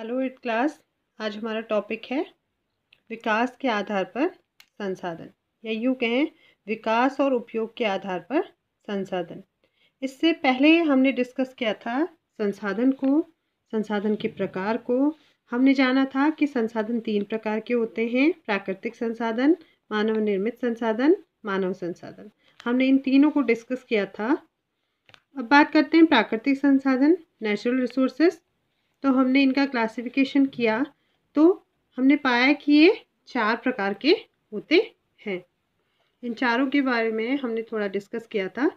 hello eight class आज हमारा topic है विकास के आधार पर संसाधन या यूँ कहें विकास और उपयोग के आधार पर संसाधन इससे पहले हमने डिस्कस किया था संसाधन को संसाधन के प्रकार को हमने जाना था कि संसाधन तीन प्रकार के होते हैं प्राकृतिक संसाधन मानव निर्मित संसाधन मानव संसाधन हमने इन तीनों को डिस्कस किया था अब बात करते हैं प्राकृतिक संसाधन नेचुरल रिसोर्सेस तो हमने इनका क्लासिफिकेशन किया तो हमने पाया कि ये चार प्रकार के होते हैं इन चारों के बारे में हमने थोड़ा डिस्कस किया था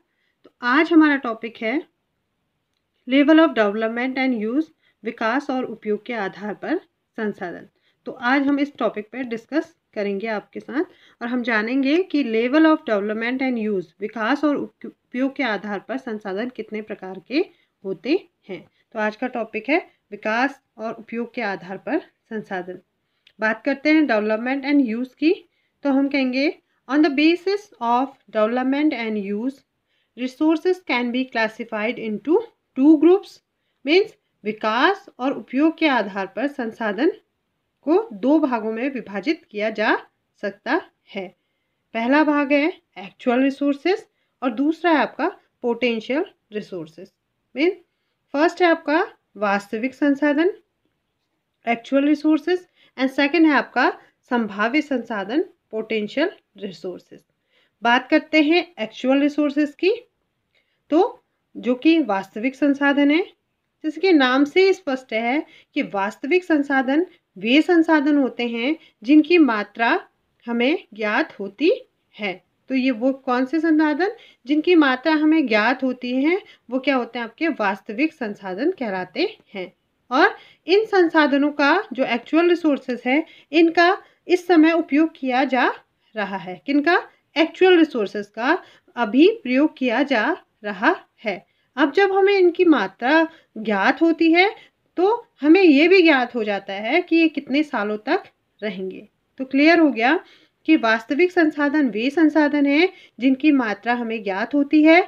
तो आज हमारा टॉपिक है level of development and use विकास और उपयोग के आधार पर संसाधन तो आज हम इस टॉपिक पर डिस्कस करेंगे आपके साथ और हम जानेंगे कि level of development and use विकास और उपयोग के आधार पर संसाधन कितने प्रकार के होते हैं तो आज का टॉपिक है विकास और उपयोग के आधार पर संसाधन बात करते हैं डेवलपमेंट एंड यूज़ की तो हम कहेंगे on the basis of development and use resource can be classified in two groups means विकास और उपयोग के आधार पर संसाधन को दो भागों में विभाजित किया जा सकता है पहला भाग है एक्चुअल रिसोर्सेज और दूसरा है आपका पोटेंशियल रिसोर्सेज मीन फर्स्ट है आपका वास्तविक संसाधन एक्चुअल रिसोर्सेज एंड सेकेंड है आपका संभाव्य संसाधन पोटेंशियल रिसोर्सेज बात करते हैं एक्चुअल रिसोर्सेज की तो जो कि वास्तविक संसाधन है जिसके नाम से स्पष्ट है कि वास्तविक संसाधन वे संसाधन होते हैं जिनकी मात्रा हमें ज्ञात होती है तो ये वो कौन से संसाधन जिनकी मात्रा हमें ज्ञात होती है वो क्या होते हैं आपके वास्तविक संसाधन कहलाते हैं और इन संसाधनों का जो एक्चुअल रिसोर्सेस है इनका इस समय उपयोग किया जा रहा है किनका एक्चुअल रिसोर्सेज का अभी प्रयोग किया जा रहा है अब जब हमें इनकी मात्रा ज्ञात होती है तो हमें ये भी ज्ञात हो जाता है कि ये कितने सालों तक रहेंगे तो क्लियर हो गया कि वास्तविक संसाधन वे संसाधन हैं जिनकी मात्रा हमें ज्ञात होती है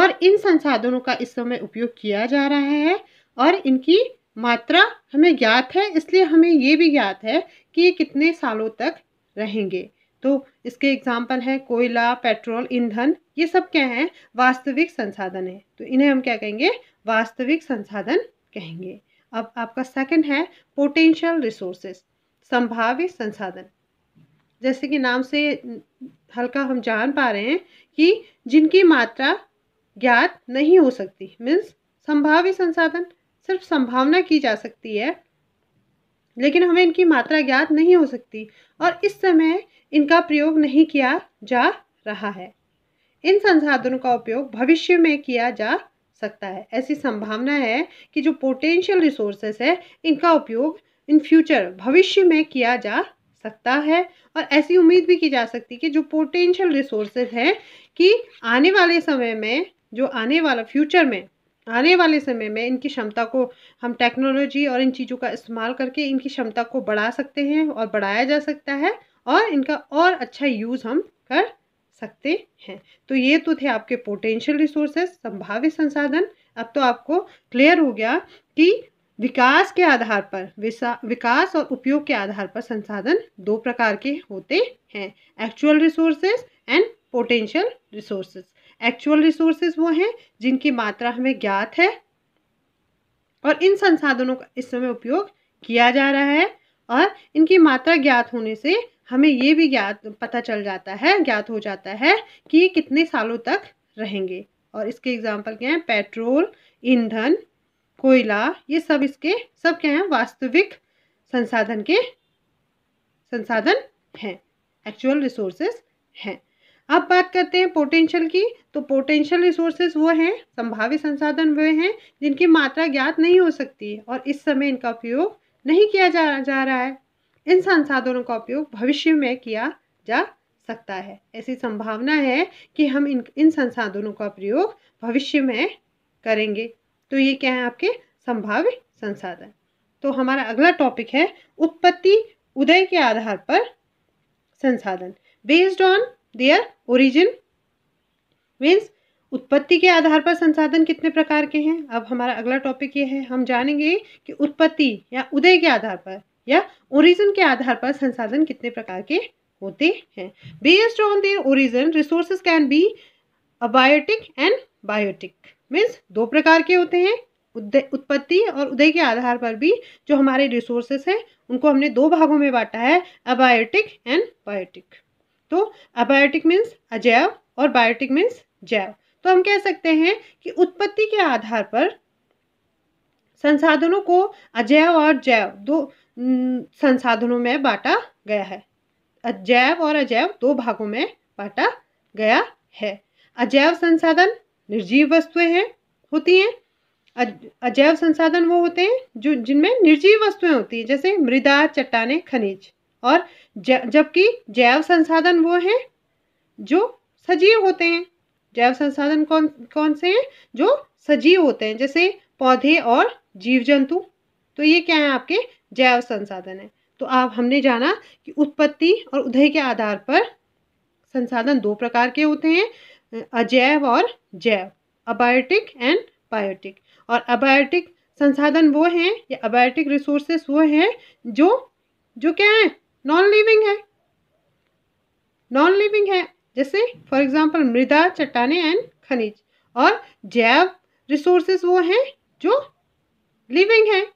और इन संसाधनों का इस समय उपयोग किया जा रहा है और इनकी मात्रा हमें ज्ञात है इसलिए हमें ये भी ज्ञात है कि ये कितने सालों तक रहेंगे तो इसके एग्जाम्पल हैं कोयला पेट्रोल ईंधन ये सब क्या हैं वास्तविक संसाधन है तो इन्हें हम क्या कहेंगे वास्तविक संसाधन कहेंगे अब आपका सेकंड है पोटेंशियल रिसोर्सेस संभावित संसाधन जैसे कि नाम से हल्का हम जान पा रहे हैं कि जिनकी मात्रा ज्ञात नहीं हो सकती मीन्स संभाव्य संसाधन सिर्फ संभावना की जा सकती है लेकिन हमें इनकी मात्रा ज्ञात नहीं हो सकती और इस समय इनका प्रयोग नहीं किया जा रहा है इन संसाधनों का उपयोग भविष्य में किया जा सकता है ऐसी संभावना है कि जो पोटेंशियल रिसोर्सेस है इनका उपयोग इन फ्यूचर भविष्य में किया जा सकता है और ऐसी उम्मीद भी की जा सकती है कि जो पोटेंशियल रिसोर्सेज हैं कि आने वाले समय में जो आने वाला फ्यूचर में आने वाले समय में इनकी क्षमता को हम टेक्नोलॉजी और इन चीज़ों का इस्तेमाल करके इनकी क्षमता को बढ़ा सकते हैं और बढ़ाया जा सकता है और इनका और अच्छा यूज़ हम कर सकते हैं तो ये तो थे आपके पोटेंशियल रिसोर्सेज संभावित संसाधन अब तो आपको क्लियर हो गया कि विकास के आधार पर विकास और उपयोग के आधार पर संसाधन दो प्रकार के होते हैं actual resources and potential resources actual resources वो हैं जिनकी मात्रा हमें ज्ञात है और इन संसाधनों का इस समय उपयोग किया जा रहा है और इनकी मात्रा ज्ञात होने से हमें ये भी ज्ञात पता चल जाता है ज्ञात हो जाता है कि कितने सालों तक रहेंगे और इसके एग्जाम्पल क्या हैं पेट्रोल ईंधन कोयला ये सब इसके सब क्या है वास्तविक संसाधन के संसाधन हैं एक्चुअल रिसोर्सेस हैं अब बात करते हैं पोटेंशियल की तो पोटेंशियल रिसोर्सेज वो हैं संभावित संसाधन वे हैं जिनकी मात्रा ज्ञात नहीं हो सकती और इस समय इनका उपयोग नहीं किया जा, जा रहा है इन संसाधनों का उपयोग भविष्य में किया जा सकता है ऐसी संभावना है कि हम इन इन संसाधनों का प्रयोग भविष्य में करेंगे तो ये क्या है आपके संभाव्य संसाधन तो हमारा अगला टॉपिक है उत्पत्ति उदय के आधार पर संसाधन based on their origin means उत्पत्ति के आधार पर संसाधन कितने प्रकार के हैं अब हमारा अगला टॉपिक ये है हम जानेंगे कि उत्पत्ति या उदय के आधार पर या ओरिजिन के आधार पर संसाधन कितने प्रकार के होते हैं based on their origin resources can be abiotic and biotic means दो प्रकार के होते हैं उत्पत्ति और उदय के आधार पर भी जो हमारे रिसोर्सेस हैं उनको हमने दो भागों में बांटा है अबायोटिक एंड बायोटिक तो अबायोटिक मीन्स अजैव और बायोटिक मीन्स जैव तो हम कह सकते हैं कि उत्पत्ति के आधार पर संसाधनों को अजैव और जैव दो संसाधनों में बांटा गया है अजैव और अजैव दो भागों में बांटा गया है अजैव संसाधन निर्जीव वस्तुएं हैं होती हैं अजैव संसाधन वो होते हैं जो जिनमें निर्जीव वस्तुएं होती हैं जैसे मृदा चट्टाने खनिज और जबकि जैव संसाधन वो हैं जो सजीव होते हैं जैव संसाधन कौन कौन से हैं जो सजीव होते हैं जैसे पौधे और जीव जंतु तो ये क्या है आपके जैव संसाधन है तो आप हमने जाना कि उत्पत्ति और उदय के आधार पर संसाधन दो प्रकार के होते हैं अजैव और जैव अबायोटिक एंड बायोटिक और अबायोटिक संसाधन वो हैं या अबायोटिक रिसोर्सेस वो हैं जो जो क्या है नॉन लिविंग है नॉन लिविंग है जैसे फॉर एग्जांपल मृदा चट्टाने एंड खनिज और जैव रिसोर्सेस वो हैं जो लिविंग है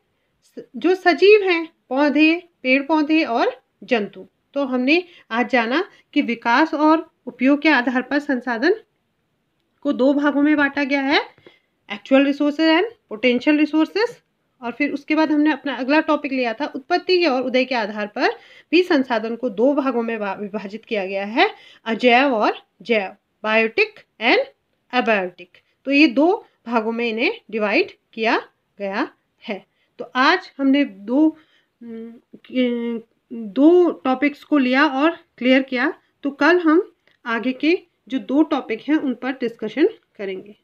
जो सजीव हैं पौधे पेड़ पौधे और जंतु तो हमने आज जाना कि विकास और उपयोग के आधार पर संसाधन को दो भागों में बांटा गया है actual resources and potential resources और फिर उसके बाद हमने अपना अगला टॉपिक लिया था उत्पत्ति और उदय के आधार पर भी संसाधन को दो भागों में विभाजित किया गया है अजैव और जैव बायोटिक एंड अबायोटिक तो ये दो भागों में इन्हें डिवाइड किया गया है तो आज हमने दो हम्म, दो टॉपिक्स को लिया और क्लियर किया तो कल हम आगे के जो दो टॉपिक हैं उन पर डिस्कशन करेंगे